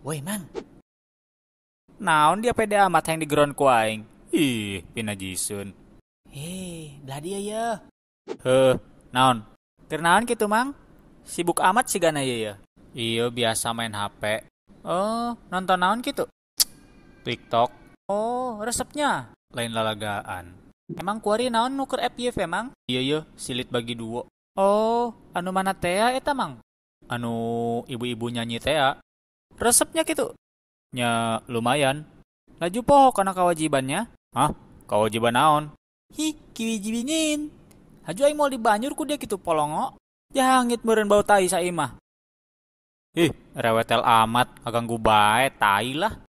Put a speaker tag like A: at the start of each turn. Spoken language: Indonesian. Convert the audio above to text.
A: Woi mang. Naon dia pede amat yang di ground ku Ih, pina jisun. Hei, belah dia ya. Heh, naon. Kernaon gitu mang. Sibuk amat sih gana ya ya. Iya, biasa main HP. Oh, nonton naon gitu. TikTok. Oh, resepnya. Lain lalagaan. Emang kuari naon nuker FYF emang? Iya iya, silit bagi duo. Oh, anu mana tea ya, mang? Anu ibu-ibu nyanyi tea. Resepnya gitu. Ya, lumayan. Laju poho karena kewajibannya. Hah? Kewajiban naon? Hi, kiwijibinin. Haju aing mau dibanyur ku dia gitu polongo. Jahangit meren bau tai saimah. Ih, rewetel amat, Agang gubae, tai lah.